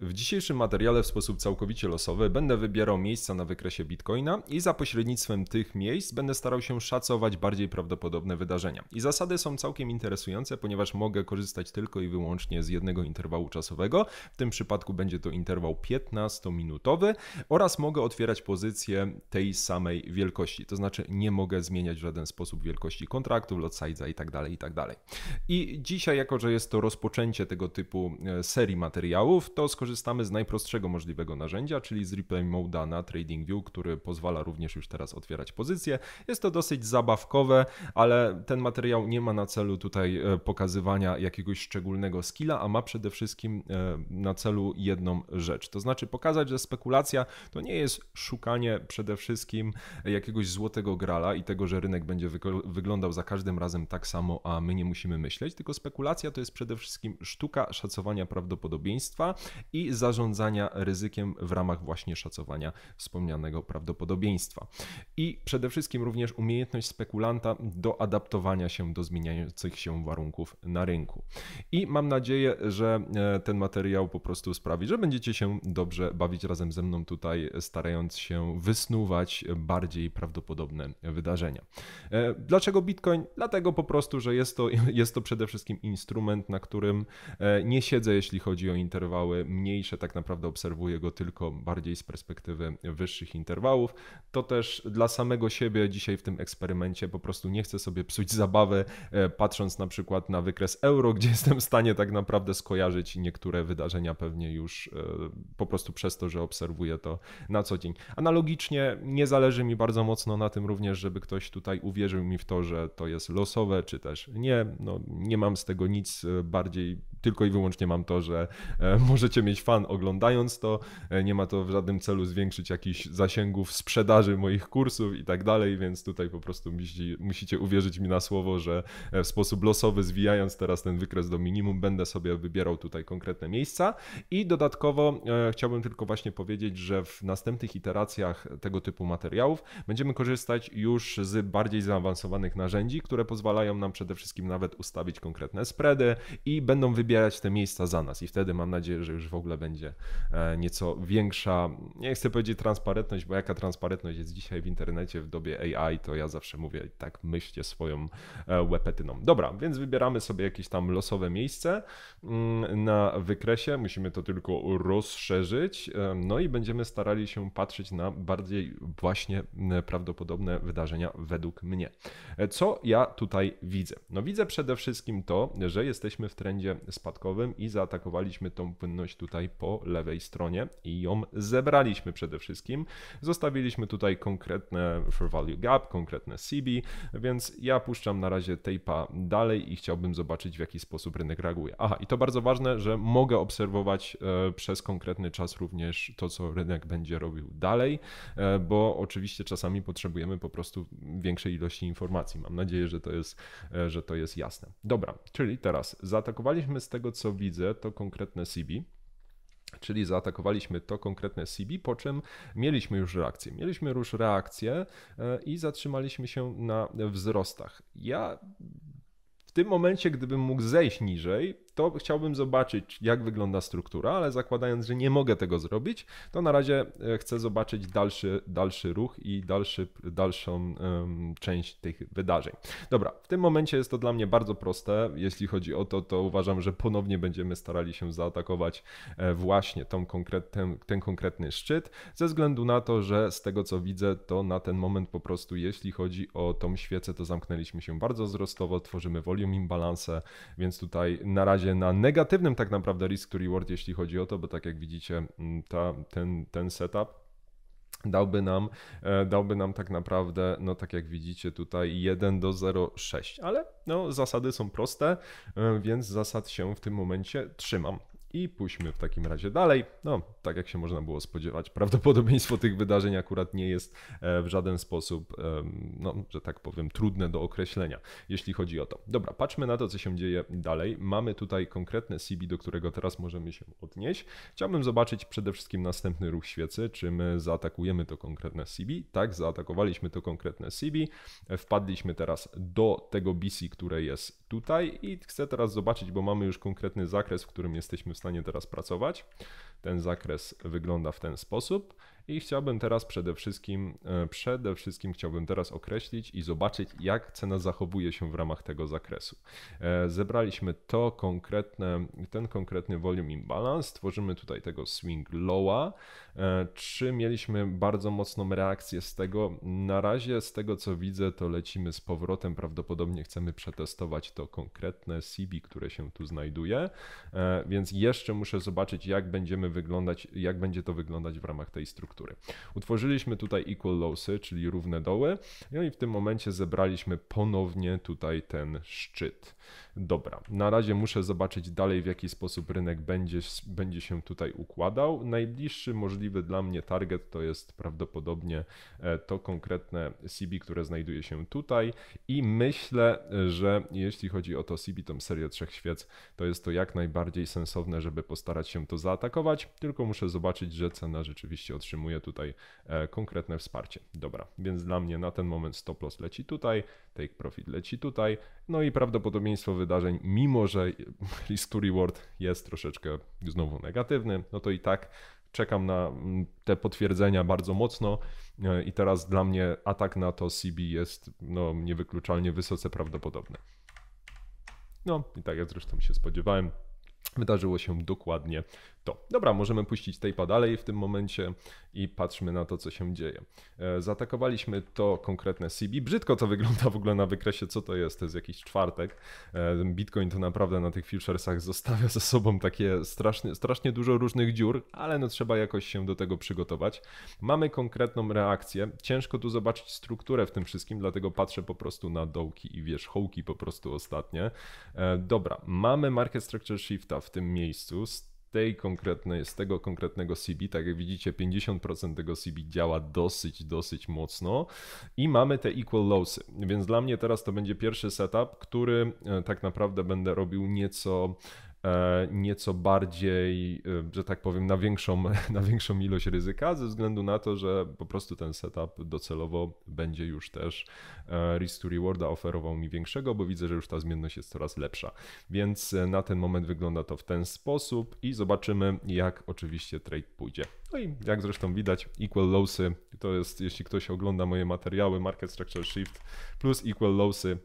W dzisiejszym materiale w sposób całkowicie losowy będę wybierał miejsca na wykresie Bitcoina i za pośrednictwem tych miejsc będę starał się szacować bardziej prawdopodobne wydarzenia. I zasady są całkiem interesujące, ponieważ mogę korzystać tylko i wyłącznie z jednego interwału czasowego. W tym przypadku będzie to interwał 15-minutowy oraz mogę otwierać pozycję tej samej wielkości. To znaczy nie mogę zmieniać w żaden sposób wielkości kontraktu, lot size'a itd., tak itd. Tak I dzisiaj, jako że jest to rozpoczęcie tego typu e, serii materiałów, to skorzystam korzystamy z najprostszego możliwego narzędzia, czyli z replay Modana na TradingView, który pozwala również już teraz otwierać pozycje. Jest to dosyć zabawkowe, ale ten materiał nie ma na celu tutaj e, pokazywania jakiegoś szczególnego skilla, a ma przede wszystkim e, na celu jedną rzecz. To znaczy pokazać, że spekulacja to nie jest szukanie przede wszystkim jakiegoś złotego grala i tego, że rynek będzie wyglądał za każdym razem tak samo, a my nie musimy myśleć, tylko spekulacja to jest przede wszystkim sztuka szacowania prawdopodobieństwa i i zarządzania ryzykiem w ramach właśnie szacowania wspomnianego prawdopodobieństwa. I przede wszystkim również umiejętność spekulanta do adaptowania się do zmieniających się warunków na rynku. I mam nadzieję, że e, ten materiał po prostu sprawi, że będziecie się dobrze bawić razem ze mną tutaj, starając się wysnuwać bardziej prawdopodobne wydarzenia. E, dlaczego Bitcoin? Dlatego po prostu, że jest to, jest to przede wszystkim instrument, na którym e, nie siedzę, jeśli chodzi o interwały mniej mniejsze, tak naprawdę obserwuję go tylko bardziej z perspektywy wyższych interwałów. To też dla samego siebie dzisiaj w tym eksperymencie po prostu nie chcę sobie psuć zabawy, e, patrząc na przykład na wykres euro, gdzie jestem w stanie tak naprawdę skojarzyć niektóre wydarzenia pewnie już e, po prostu przez to, że obserwuję to na co dzień. Analogicznie nie zależy mi bardzo mocno na tym również, żeby ktoś tutaj uwierzył mi w to, że to jest losowe, czy też nie. No, nie mam z tego nic e, bardziej, tylko i wyłącznie mam to, że możecie mieć fan oglądając to, e, nie ma to w żadnym celu zwiększyć jakichś zasięgów sprzedaży moich kursów i tak dalej, więc tutaj po prostu musi, musicie uwierzyć mi na słowo, że e, w sposób losowy, zwijając teraz ten wykres do minimum, będę sobie wybierał tutaj konkretne miejsca i dodatkowo e, chciałbym tylko właśnie powiedzieć, że w następnych iteracjach tego typu materiałów będziemy korzystać już z bardziej zaawansowanych narzędzi, które pozwalają nam przede wszystkim nawet ustawić konkretne spready i będą wybierać te miejsca za nas i wtedy mam nadzieję, że już w ogóle będzie e, nieco większa, nie chcę powiedzieć transparentność, bo jaka transparentność jest dzisiaj w internecie w dobie AI, to ja zawsze mówię tak myślcie swoją e, łepetyną. Dobra, więc wybieramy sobie jakieś tam losowe miejsce mm, na wykresie, musimy to tylko rozszerzyć, e, no i będziemy starali się patrzeć na bardziej właśnie prawdopodobne wydarzenia według mnie. Co ja tutaj widzę? No widzę przede wszystkim to, że jesteśmy w trendzie spadkowym i zaatakowaliśmy tą płynność tutaj tutaj po lewej stronie i ją zebraliśmy przede wszystkim. Zostawiliśmy tutaj konkretne for value gap, konkretne CB, więc ja puszczam na razie tape'a dalej i chciałbym zobaczyć w jaki sposób rynek reaguje. Aha, i to bardzo ważne, że mogę obserwować e, przez konkretny czas również to, co rynek będzie robił dalej, e, bo oczywiście czasami potrzebujemy po prostu większej ilości informacji. Mam nadzieję, że to jest, e, że to jest jasne. Dobra, czyli teraz zaatakowaliśmy z tego, co widzę, to konkretne CB. Czyli zaatakowaliśmy to konkretne CB, po czym mieliśmy już reakcję. Mieliśmy już reakcję e, i zatrzymaliśmy się na wzrostach. Ja w tym momencie, gdybym mógł zejść niżej, to chciałbym zobaczyć, jak wygląda struktura, ale zakładając, że nie mogę tego zrobić, to na razie e, chcę zobaczyć dalszy, dalszy ruch i dalszy, dalszą um, część tych wydarzeń. Dobra, w tym momencie jest to dla mnie bardzo proste. Jeśli chodzi o to, to uważam, że ponownie będziemy starali się zaatakować e, właśnie tą konkret, ten, ten konkretny szczyt, ze względu na to, że z tego co widzę, to na ten moment po prostu, jeśli chodzi o tą świecę, to zamknęliśmy się bardzo wzrostowo, tworzymy volume imbalance, więc tutaj na razie razie na negatywnym tak naprawdę risk to reward, jeśli chodzi o to, bo tak jak widzicie, mm, ta, ten, ten setup dałby nam, e, dałby nam tak naprawdę, no tak jak widzicie tutaj 1 do 0,6, ale no zasady są proste, e, więc zasad się w tym momencie trzymam. I pójdźmy w takim razie dalej. No, tak jak się można było spodziewać, prawdopodobieństwo tych wydarzeń akurat nie jest e, w żaden sposób, no, że tak powiem, trudne do określenia, jeśli chodzi o to. Dobra, patrzmy na to, co się dzieje dalej. Mamy tutaj konkretne CB, do którego teraz możemy się odnieść. Chciałbym zobaczyć przede wszystkim następny ruch świecy, czy my zaatakujemy to konkretne CB. Tak, zaatakowaliśmy to konkretne CB. E, wpadliśmy teraz do tego BC, które jest tutaj i chcę teraz zobaczyć, bo mamy już konkretny zakres, w którym jesteśmy w stanie teraz pracować. Ten zakres wygląda w ten sposób. I chciałbym teraz przede wszystkim, e, przede wszystkim chciałbym teraz określić i zobaczyć, jak cena zachowuje się w ramach tego zakresu. E, zebraliśmy to konkretne, ten konkretny volume imbalance, tworzymy tutaj tego swing lowa. Czy e, mieliśmy bardzo mocną reakcję z tego? Na razie z tego co widzę, to lecimy z powrotem. Prawdopodobnie chcemy przetestować to konkretne CB, które się tu znajduje, więc jeszcze muszę zobaczyć, jak będziemy wyglądać, jak będzie to wyglądać w ramach tej struktury Utworzyliśmy tutaj equal lossy, czyli równe doły, no i w tym momencie zebraliśmy ponownie tutaj ten szczyt dobra, na razie muszę zobaczyć dalej, w jaki sposób rynek będzie, będzie się tutaj układał. Najbliższy możliwy dla mnie target to jest prawdopodobnie e, to konkretne CB, które znajduje się tutaj i myślę, że jeśli chodzi o to CB, tą serię trzech świec, to jest to jak najbardziej sensowne, żeby postarać się to zaatakować, tylko muszę zobaczyć, że cena rzeczywiście otrzymuje tutaj e, konkretne wsparcie. Dobra, więc dla mnie na ten moment stop loss leci tutaj, take profit leci tutaj, no i prawdopodobieństwo wydania wydarzeń, mimo że risk reward jest troszeczkę znowu negatywny, no to i tak czekam na mm, te potwierdzenia bardzo mocno e, i teraz dla mnie atak na to CB jest no, niewykluczalnie wysoce prawdopodobny. No i tak jak zresztą się spodziewałem, wydarzyło się dokładnie to. Dobra, możemy puścić tape'a dalej w tym momencie i patrzmy na to, co się dzieje. E, zaatakowaliśmy to konkretne CB. Brzydko to wygląda w ogóle na wykresie, co to jest. To jest jakiś czwartek. E, Bitcoin to naprawdę na tych futuresach zostawia ze sobą takie strasznie, strasznie dużo różnych dziur, ale no trzeba jakoś się do tego przygotować. Mamy konkretną reakcję. Ciężko tu zobaczyć strukturę w tym wszystkim, dlatego patrzę po prostu na dołki i wierzchołki po prostu ostatnie. E, dobra, mamy market structure shifta w tym miejscu tej konkretnej, z tego konkretnego CB. Tak jak widzicie, 50% tego CB działa dosyć, dosyć mocno i mamy te equal lowsy. Więc dla mnie teraz to będzie pierwszy setup, który e, tak naprawdę będę robił nieco E, nieco bardziej, e, że tak powiem, na większą, na większą ilość ryzyka, ze względu na to, że po prostu ten setup docelowo będzie już też e, risk to rewarda oferował mi większego, bo widzę, że już ta zmienność jest coraz lepsza. Więc na ten moment wygląda to w ten sposób i zobaczymy, jak oczywiście trade pójdzie. No i jak zresztą widać, equal lowsy to jest, jeśli ktoś ogląda moje materiały, market structure shift plus equal lowsy.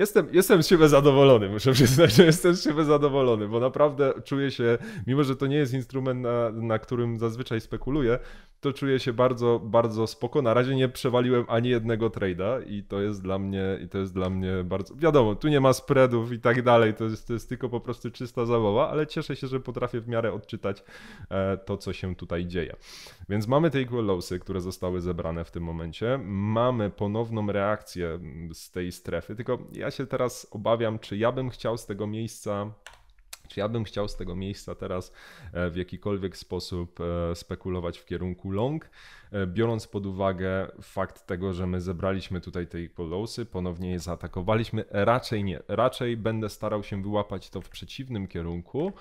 Jestem, jestem z siebie zadowolony, muszę przyznać, że jestem z siebie zadowolony, bo naprawdę czuję się, mimo że to nie jest instrument, na, na którym zazwyczaj spekuluję, to czuję się bardzo, bardzo spoko. Na razie nie przewaliłem ani jednego trade'a i to jest dla mnie, i to jest dla mnie bardzo, wiadomo, tu nie ma spreadów i tak dalej, to jest, to jest tylko po prostu czysta zabawa, ale cieszę się, że potrafię w miarę odczytać e, to, co się tutaj dzieje. Więc mamy te equal lowsy, które zostały zebrane w tym momencie, mamy ponowną reakcję z tej strefy, tylko ja się teraz obawiam, czy ja bym chciał z tego miejsca czy ja bym chciał z tego miejsca teraz e, w jakikolwiek sposób e, spekulować w kierunku long, e, biorąc pod uwagę fakt tego, że my zebraliśmy tutaj te polosy, ponownie je zaatakowaliśmy? Raczej nie. Raczej będę starał się wyłapać to w przeciwnym kierunku,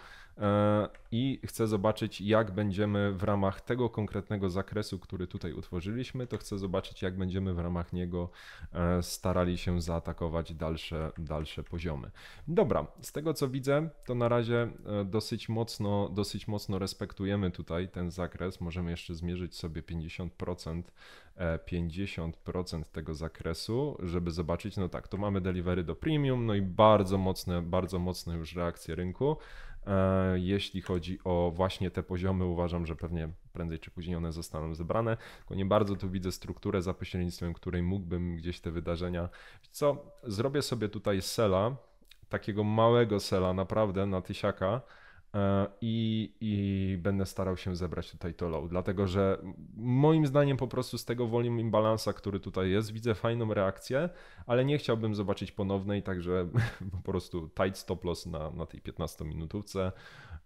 E, i chcę zobaczyć, jak będziemy w ramach tego konkretnego zakresu, który tutaj utworzyliśmy, to chcę zobaczyć, jak będziemy w ramach niego e, starali się zaatakować dalsze, dalsze poziomy. Dobra, z tego co widzę, to na razie e, dosyć mocno, dosyć mocno respektujemy tutaj ten zakres. Możemy jeszcze zmierzyć sobie 50%. 50% tego zakresu, żeby zobaczyć, no tak, to mamy delivery do premium, no i bardzo mocne, bardzo mocne już reakcje rynku. E, jeśli chodzi o właśnie te poziomy, uważam, że pewnie prędzej czy później one zostaną zebrane, tylko nie bardzo tu widzę strukturę, za pośrednictwem której mógłbym gdzieś te wydarzenia. Co, zrobię sobie tutaj sela, takiego małego sela, naprawdę na tysiaka E, I, I, będę starał się zebrać tutaj to low, dlatego że moim zdaniem po prostu z tego volume imbalansa, który tutaj jest, widzę fajną reakcję, ale nie chciałbym zobaczyć ponownej, także po prostu tight stop loss na, na tej 15 minutówce.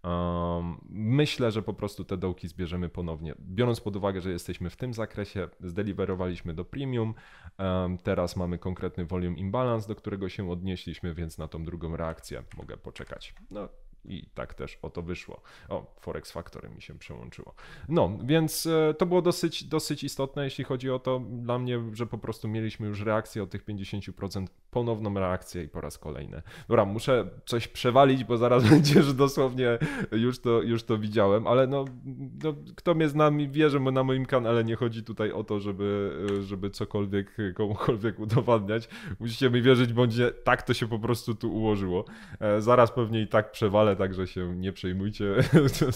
Um, myślę, że po prostu te dołki zbierzemy ponownie. Biorąc pod uwagę, że jesteśmy w tym zakresie, zdeliverowaliśmy do premium, um, teraz mamy konkretny volume imbalance, do którego się odnieśliśmy, więc na tą drugą reakcję mogę poczekać. No, i tak też o to wyszło. O, Forex Factory mi się przełączyło. No, więc e, to było dosyć, dosyć istotne, jeśli chodzi o to dla mnie, że po prostu mieliśmy już reakcję od tych 50%, ponowną reakcję i po raz kolejny. Dobra, muszę coś przewalić, bo zaraz będzie, że dosłownie już to, już to widziałem, ale no, no kto mnie zna, wie, że na moim kanale nie chodzi tutaj o to, żeby, e, żeby cokolwiek komukolwiek udowadniać. Musicie mi wierzyć, bądź nie, tak to się po prostu tu ułożyło. E, zaraz pewnie i tak przewalę ale także się nie przejmujcie.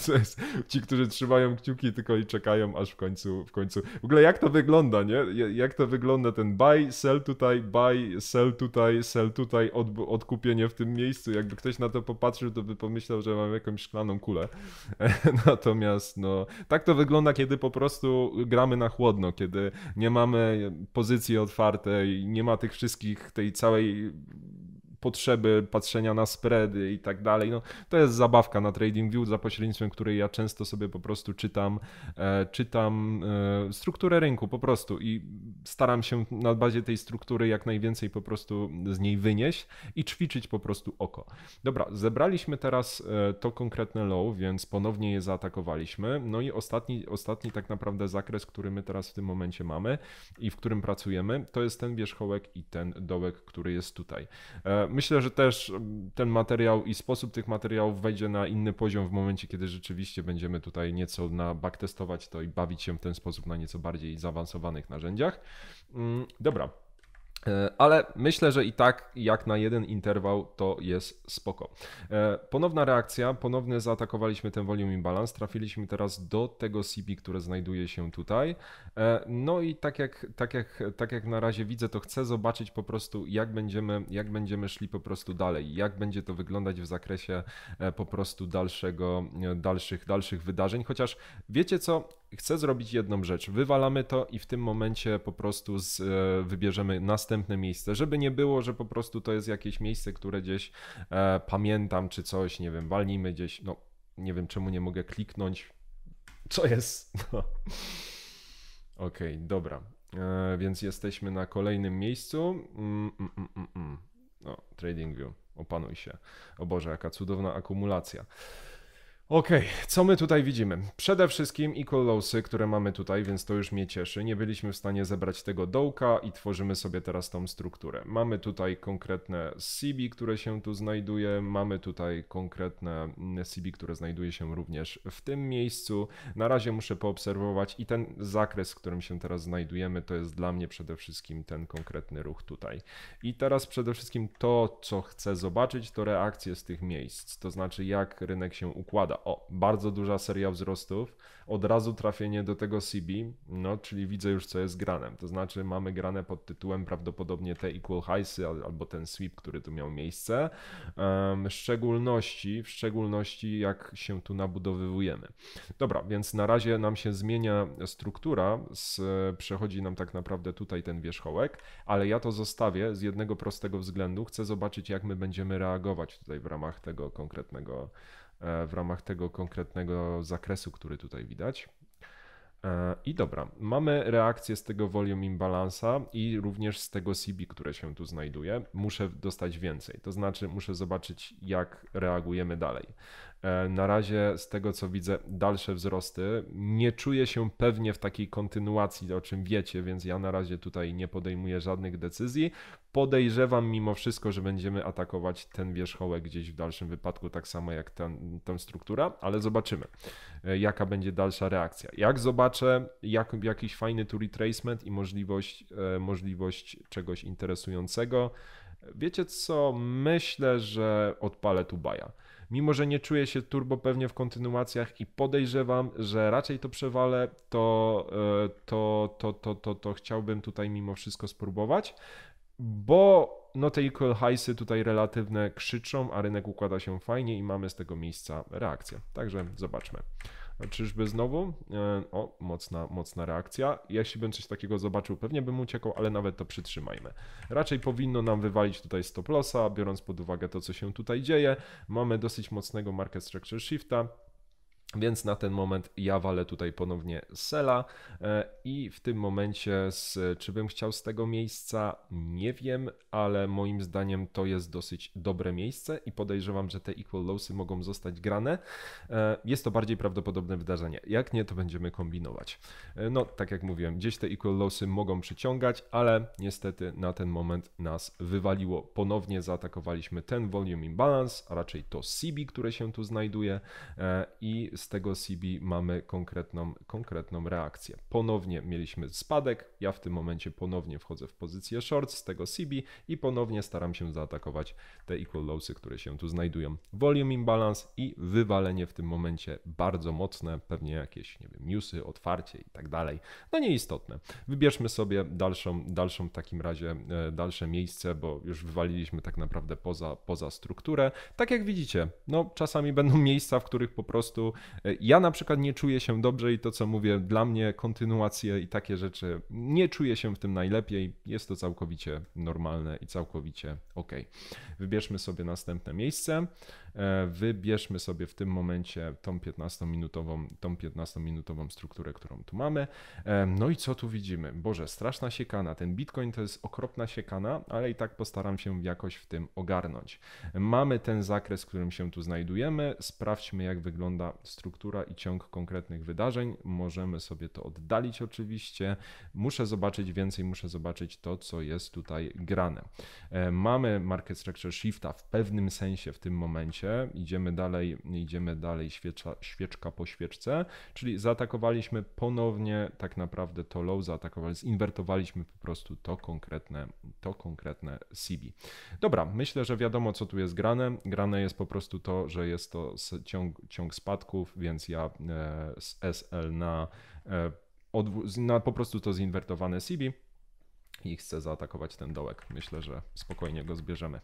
Ci, którzy trzymają kciuki tylko i czekają, aż w końcu, w końcu. W ogóle jak to wygląda, nie? Jak to wygląda ten buy, sell tutaj, buy, sell tutaj, sell tutaj, od, odkupienie w tym miejscu. Jakby ktoś na to popatrzył, to by pomyślał, że mam jakąś szklaną kulę. Natomiast no, tak to wygląda, kiedy po prostu gramy na chłodno, kiedy nie mamy pozycji otwartej, nie ma tych wszystkich, tej całej potrzeby patrzenia na spready i tak dalej. No, to jest zabawka na TradingView, za pośrednictwem której ja często sobie po prostu czytam, e, czytam e, strukturę rynku po prostu i staram się na bazie tej struktury jak najwięcej po prostu z niej wynieść i ćwiczyć po prostu oko. Dobra, zebraliśmy teraz e, to konkretne low, więc ponownie je zaatakowaliśmy. No i ostatni, ostatni tak naprawdę zakres, który my teraz w tym momencie mamy i w którym pracujemy, to jest ten wierzchołek i ten dołek, który jest tutaj. E, myślę, że też mm, ten materiał i sposób tych materiałów wejdzie na inny poziom w momencie, kiedy rzeczywiście będziemy tutaj nieco na backtestować to i bawić się w ten sposób na nieco bardziej zaawansowanych narzędziach. Mm, dobra, E, ale myślę, że i tak jak na jeden interwał to jest spoko. E, ponowna reakcja, ponownie zaatakowaliśmy ten volume imbalance, trafiliśmy teraz do tego CP, które znajduje się tutaj. E, no i tak jak, tak jak, tak jak na razie widzę, to chcę zobaczyć po prostu jak będziemy, jak będziemy szli po prostu dalej, jak będzie to wyglądać w zakresie po prostu dalszego, dalszych, dalszych wydarzeń. Chociaż wiecie co, chcę zrobić jedną rzecz, wywalamy to i w tym momencie po prostu z, e, wybierzemy następne miejsce, żeby nie było, że po prostu to jest jakieś miejsce, które gdzieś e, pamiętam czy coś, nie wiem, walnijmy gdzieś, no nie wiem czemu nie mogę kliknąć, co jest? No. Okej, okay, dobra, e, więc jesteśmy na kolejnym miejscu, mm, mm, mm, no, Trading View, opanuj się, o Boże, jaka cudowna akumulacja. OK, co my tutaj widzimy? Przede wszystkim equal losy, które mamy tutaj, więc to już mnie cieszy. Nie byliśmy w stanie zebrać tego dołka i tworzymy sobie teraz tą strukturę. Mamy tutaj konkretne CB, które się tu znajduje, mamy tutaj konkretne mm, CB, które znajduje się również w tym miejscu. Na razie muszę poobserwować i ten zakres, w którym się teraz znajdujemy, to jest dla mnie przede wszystkim ten konkretny ruch tutaj. I teraz przede wszystkim to, co chcę zobaczyć, to reakcje z tych miejsc, to znaczy jak rynek się układa o, bardzo duża seria wzrostów, od razu trafienie do tego CB, no czyli widzę już co jest granem, to znaczy mamy grane pod tytułem prawdopodobnie te equal highsy albo ten sweep, który tu miał miejsce, w szczególności, w szczególności jak się tu nabudowywujemy. Dobra, więc na razie nam się zmienia struktura, z, przechodzi nam tak naprawdę tutaj ten wierzchołek, ale ja to zostawię z jednego prostego względu, chcę zobaczyć jak my będziemy reagować tutaj w ramach tego konkretnego E, w ramach tego konkretnego zakresu, który tutaj widać. E, I dobra, mamy reakcję z tego volume imbalansa i również z tego CB, które się tu znajduje. Muszę dostać więcej, to znaczy muszę zobaczyć, jak reagujemy dalej. E, na razie z tego co widzę dalsze wzrosty. Nie czuję się pewnie w takiej kontynuacji, o czym wiecie, więc ja na razie tutaj nie podejmuję żadnych decyzji. Podejrzewam mimo wszystko, że będziemy atakować ten wierzchołek gdzieś w dalszym wypadku, tak samo jak ten, tę struktura, ale zobaczymy, e, jaka będzie dalsza reakcja. Jak zobaczę jak, jakiś fajny tu retracement i możliwość, e, możliwość czegoś interesującego, wiecie co, myślę, że odpalę tu baja. Mimo, że nie czuję się turbo pewnie w kontynuacjach i podejrzewam, że raczej to przewalę, to, e, to, to, to, to, to chciałbym tutaj mimo wszystko spróbować, bo equal highsy tutaj relatywne krzyczą, a rynek układa się fajnie i mamy z tego miejsca reakcję. Także zobaczmy. Czyżby znowu? E, o, mocna, mocna reakcja. Jeśli bym coś takiego zobaczył, pewnie bym uciekał, ale nawet to przytrzymajmy. Raczej powinno nam wywalić tutaj stop lossa, biorąc pod uwagę to, co się tutaj dzieje. Mamy dosyć mocnego market structure shifta. Więc na ten moment ja walę tutaj ponownie Sela e, i w tym momencie, z, czy bym chciał z tego miejsca, nie wiem, ale moim zdaniem to jest dosyć dobre miejsce i podejrzewam, że te equal losy mogą zostać grane. E, jest to bardziej prawdopodobne wydarzenie. Jak nie, to będziemy kombinować. E, no, tak jak mówiłem, gdzieś te equal losy mogą przyciągać, ale niestety na ten moment nas wywaliło. Ponownie zaatakowaliśmy ten volume imbalance, a raczej to CB, które się tu znajduje i z tego CB mamy konkretną, konkretną reakcję. Ponownie mieliśmy spadek, ja w tym momencie ponownie wchodzę w pozycję short z tego CB i ponownie staram się zaatakować te equal lowsy, które się tu znajdują. Volume imbalance i wywalenie w tym momencie bardzo mocne, pewnie jakieś, nie wiem, newsy, otwarcie i tak dalej. No nieistotne. Wybierzmy sobie dalszą, dalszą w takim razie, e, dalsze miejsce, bo już wywaliliśmy tak naprawdę poza, poza strukturę. Tak jak widzicie, no czasami będą miejsca, w których po prostu E, ja na przykład nie czuję się dobrze i to, co mówię, dla mnie kontynuacje i takie rzeczy, nie czuję się w tym najlepiej. Jest to całkowicie normalne i całkowicie ok. Wybierzmy sobie następne miejsce. E, wybierzmy sobie w tym momencie tą 15-minutową, tą 15-minutową strukturę, którą tu mamy. E, no i co tu widzimy? Boże, straszna siekana. Ten Bitcoin to jest okropna siekana, ale i tak postaram się jakoś w tym ogarnąć. Mamy ten zakres, w którym się tu znajdujemy. Sprawdźmy, jak wygląda struktura i ciąg konkretnych wydarzeń. Możemy sobie to oddalić oczywiście. Muszę zobaczyć więcej, muszę zobaczyć to, co jest tutaj grane. E, mamy market structure shifta w pewnym sensie w tym momencie Idziemy dalej, idziemy dalej świecza, świeczka po świeczce, czyli zaatakowaliśmy ponownie tak naprawdę to low, zaatakowaliśmy, zinwertowaliśmy po prostu to konkretne, to konkretne CB. Dobra, myślę, że wiadomo co tu jest grane. Grane jest po prostu to, że jest to ciąg, ciąg spadków, więc ja e, z SL na, e, na po prostu to zinwertowane CB i chcę zaatakować ten dołek. Myślę, że spokojnie go zbierzemy.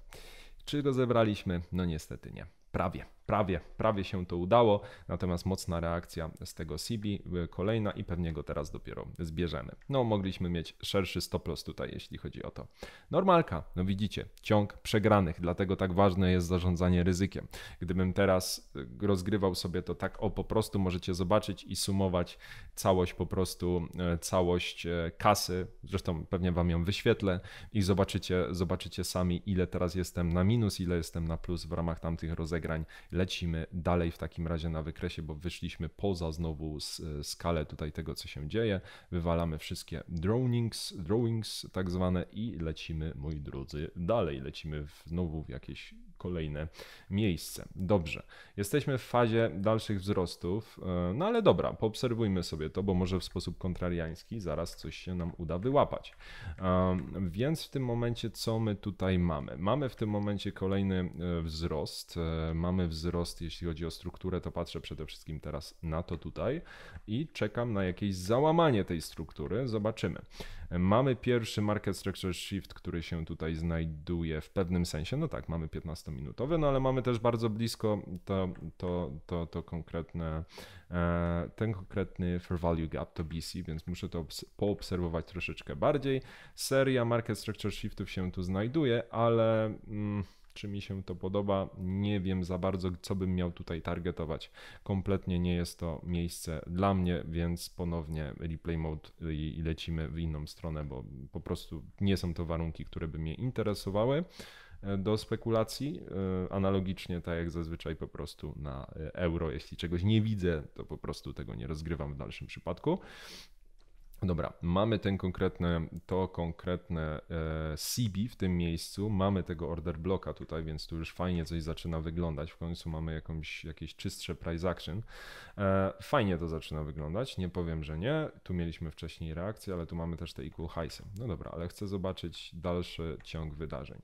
Czy go zebraliśmy? No niestety nie. Prawie. Prawie, prawie się to udało, natomiast mocna reakcja z tego CB, y, kolejna i pewnie go teraz dopiero zbierzemy. No, mogliśmy mieć szerszy stop loss tutaj, jeśli chodzi o to. Normalka, no widzicie, ciąg przegranych, dlatego tak ważne jest zarządzanie ryzykiem. Gdybym teraz y, rozgrywał sobie to tak, o po prostu możecie zobaczyć i sumować całość po prostu, y, całość kasy, zresztą pewnie wam ją wyświetlę i zobaczycie, zobaczycie sami ile teraz jestem na minus, ile jestem na plus w ramach tamtych rozegrań Lecimy dalej w takim razie na wykresie, bo wyszliśmy poza znowu skalę tutaj tego, co się dzieje. Wywalamy wszystkie drawings, drawings tak zwane i lecimy, moi drodzy, dalej. Lecimy znowu w jakieś kolejne miejsce. Dobrze, jesteśmy w fazie dalszych wzrostów, e, no ale dobra, poobserwujmy sobie to, bo może w sposób kontrariański zaraz coś się nam uda wyłapać. E, więc w tym momencie co my tutaj mamy? Mamy w tym momencie kolejny e, wzrost. Mamy wzrost, jeśli chodzi o strukturę, to patrzę przede wszystkim teraz na to tutaj i czekam na jakieś załamanie tej struktury. Zobaczymy. Mamy pierwszy market structure shift, który się tutaj znajduje w pewnym sensie. No tak, mamy 15-minutowy, no ale mamy też bardzo blisko to, to, to, to konkretne, e, ten konkretny fair value gap to BC, więc muszę to poobserwować troszeczkę bardziej. Seria market structure shiftów się tu znajduje, ale. Mm, czy mi się to podoba? Nie wiem za bardzo, co bym miał tutaj targetować. Kompletnie nie jest to miejsce dla mnie, więc ponownie replay mode i lecimy w inną stronę, bo po prostu nie są to warunki, które by mnie interesowały e, do spekulacji. E, analogicznie, tak jak zazwyczaj, po prostu na e, euro. Jeśli czegoś nie widzę, to po prostu tego nie rozgrywam w dalszym przypadku. Dobra, mamy ten konkretne, to konkretne e, CB w tym miejscu, mamy tego order bloka tutaj, więc tu już fajnie coś zaczyna wyglądać, w końcu mamy jakąś, jakieś czystsze price action. E, fajnie to zaczyna wyglądać, nie powiem, że nie, tu mieliśmy wcześniej reakcję, ale tu mamy też te equal highs. No dobra, ale chcę zobaczyć dalszy ciąg wydarzeń.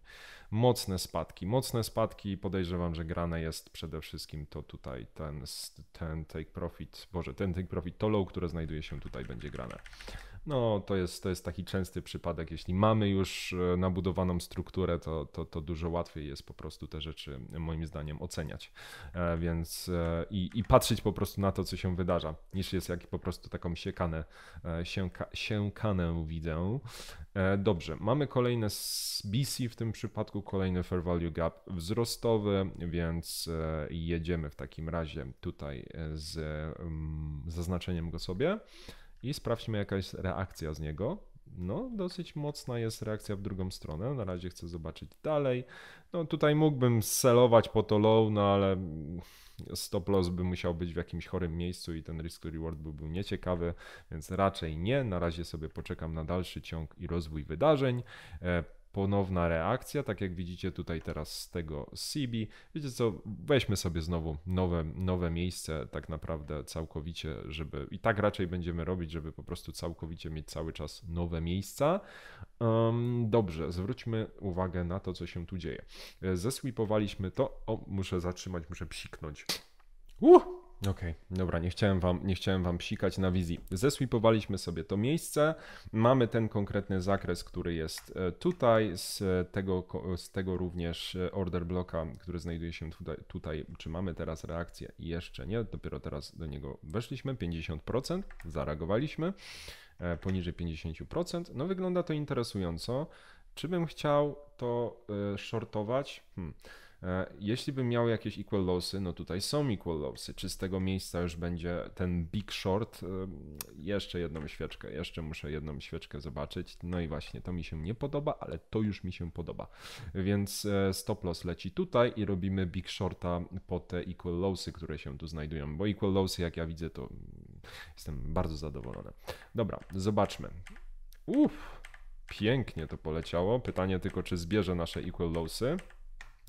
Mocne spadki, mocne spadki, podejrzewam, że grane jest przede wszystkim to tutaj ten, ten take profit, boże, ten take profit, to low, które znajduje się tutaj będzie grane. No, to jest, to jest taki częsty przypadek. Jeśli mamy już e, nabudowaną strukturę, to, to, to dużo łatwiej jest po prostu te rzeczy, moim zdaniem, oceniać. E, więc e, i, i patrzeć po prostu na to, co się wydarza, niż jest jak po prostu taką siekanę, sięka, siękanę widzę. Dobrze, mamy kolejne BC w tym przypadku, kolejny fair value gap wzrostowy, więc jedziemy w takim razie tutaj z mm, zaznaczeniem go sobie i sprawdźmy jaka jest reakcja z niego. No, dosyć mocna jest reakcja w drugą stronę. Na razie chcę zobaczyć dalej. No, tutaj mógłbym selować po to low, no ale stop loss by musiał być w jakimś chorym miejscu i ten risk reward byłby nieciekawy, więc raczej nie. Na razie sobie poczekam na dalszy ciąg i rozwój wydarzeń. E, ponowna reakcja, tak jak widzicie tutaj teraz z tego CB. Wiecie co, weźmy sobie znowu nowe, nowe miejsce tak naprawdę całkowicie, żeby i tak raczej będziemy robić, żeby po prostu całkowicie mieć cały czas nowe miejsca. Um, dobrze, zwróćmy uwagę na to, co się tu dzieje. E, Zesweepowaliśmy to, o muszę zatrzymać, muszę psiknąć. Uh! Okej, okay, dobra, nie chciałem, wam, nie chciałem wam psikać na wizji. Zeswipowaliśmy sobie to miejsce. Mamy ten konkretny zakres, który jest e, tutaj. Z e, tego, z tego również e, order bloka, który znajduje się tutaj, tutaj. Czy mamy teraz reakcję? Jeszcze nie, dopiero teraz do niego weszliśmy. 50%, zareagowaliśmy poniżej 50%. No wygląda to interesująco. Czy bym chciał to shortować? Hmm. E, jeśli bym miał jakieś equal lossy, no tutaj są equal lossy. Czy z tego miejsca już będzie ten big short? E, jeszcze jedną świeczkę, jeszcze muszę jedną świeczkę zobaczyć. No i właśnie, to mi się nie podoba, ale to już mi się podoba. Więc e, stop loss leci tutaj i robimy big shorta po te equal lossy, które się tu znajdują. Bo equal lossy, jak ja widzę, to mm, jestem bardzo zadowolony. Dobra, zobaczmy. Uff, pięknie to poleciało. Pytanie tylko, czy zbierze nasze equal lossy.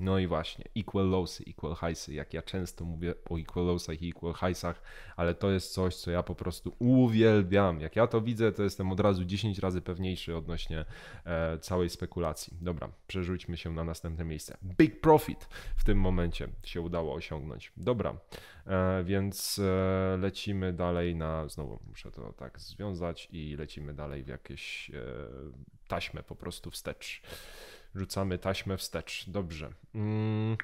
No i właśnie, equal lowsy, equal highsy, jak ja często mówię o equal lowsach i equal highsach, ale to jest coś, co ja po prostu uwielbiam. Jak ja to widzę, to jestem od razu 10 razy pewniejszy odnośnie e, całej spekulacji. Dobra, przerzućmy się na następne miejsce. Big profit w tym momencie się udało osiągnąć. Dobra, e, więc e, lecimy dalej na, znowu muszę to tak związać i lecimy dalej w jakieś e, taśmę po prostu wstecz. Rzucamy taśmę wstecz. Dobrze. Mm.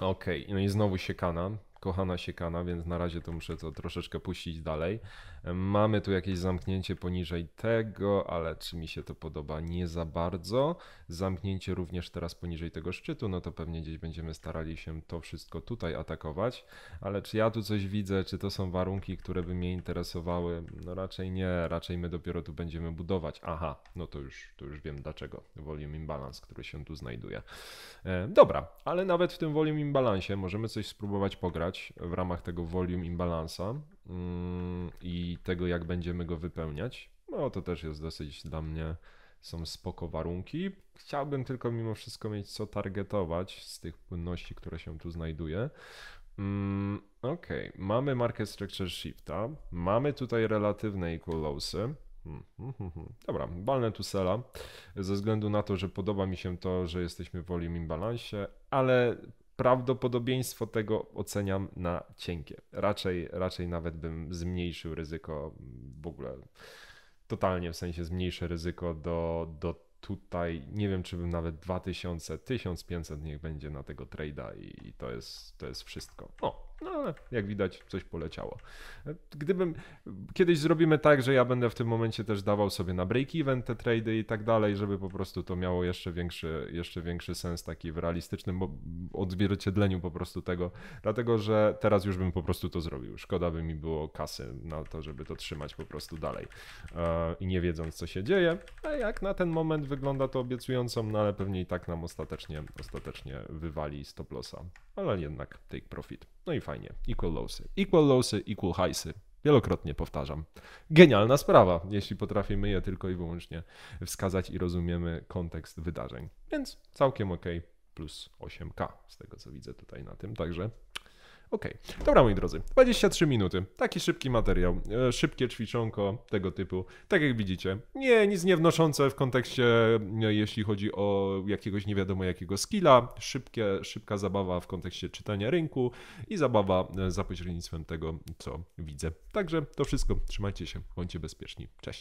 Okej, okay. no i znowu siekana, kochana siekana, więc na razie to muszę to troszeczkę puścić dalej. Mamy tu jakieś zamknięcie poniżej tego, ale czy mi się to podoba? Nie za bardzo. Zamknięcie również teraz poniżej tego szczytu, no to pewnie gdzieś będziemy starali się to wszystko tutaj atakować, ale czy ja tu coś widzę, czy to są warunki, które by mnie interesowały? No raczej nie, raczej my dopiero tu będziemy budować. Aha, no to już, to już wiem dlaczego. Volume imbalance, który się tu znajduje. E, dobra, ale nawet w tym volume imbalansie możemy coś spróbować pograć w ramach tego volume imbalansa Mm, i tego, jak będziemy go wypełniać. No to też jest dosyć dla mnie są spoko warunki. Chciałbym tylko mimo wszystko mieć co targetować z tych płynności, które się tu znajduje. Mm, ok, mamy market structure shifta, mamy tutaj relatywne equal lowsy. Hmm, hmm, hmm, Dobra, balne tu sela, ze względu na to, że podoba mi się to, że jesteśmy w volume imbalansie, ale prawdopodobieństwo tego oceniam na cienkie. Raczej, raczej nawet bym zmniejszył ryzyko w ogóle, totalnie w sensie zmniejszę ryzyko do, do tutaj nie wiem, czy bym nawet 2000, 1500 niech będzie na tego trade'a i, i to, jest, to jest wszystko. No. No jak widać, coś poleciało. Gdybym kiedyś zrobimy tak, że ja będę w tym momencie też dawał sobie na break-even te trady i tak dalej, żeby po prostu to miało jeszcze większy, jeszcze większy sens taki w realistycznym odzwierciedleniu po prostu tego. Dlatego, że teraz już bym po prostu to zrobił. Szkoda by mi było kasy na to, żeby to trzymać po prostu dalej. E, I nie wiedząc, co się dzieje, jak na ten moment wygląda to obiecująco, no ale pewnie i tak nam ostatecznie, ostatecznie wywali stop lossa. Ale jednak take profit. No i fajnie. Equal lossy. Equal lossy, equal highsy. Wielokrotnie powtarzam. Genialna sprawa, jeśli potrafimy je tylko i wyłącznie wskazać i rozumiemy kontekst wydarzeń. Więc całkiem ok, plus 8K z tego co widzę tutaj na tym, także Okej. Okay. Dobra, moi drodzy, 23 minuty. Taki szybki materiał, e, szybkie ćwiczonko tego typu. Tak jak widzicie, nie, nic nie wnoszące w kontekście, e, jeśli chodzi o jakiegoś nie wiadomo jakiego skilla. Szybkie, szybka zabawa w kontekście czytania rynku i zabawa e, za pośrednictwem tego, co widzę. Także to wszystko. Trzymajcie się, bądźcie bezpieczni. Cześć.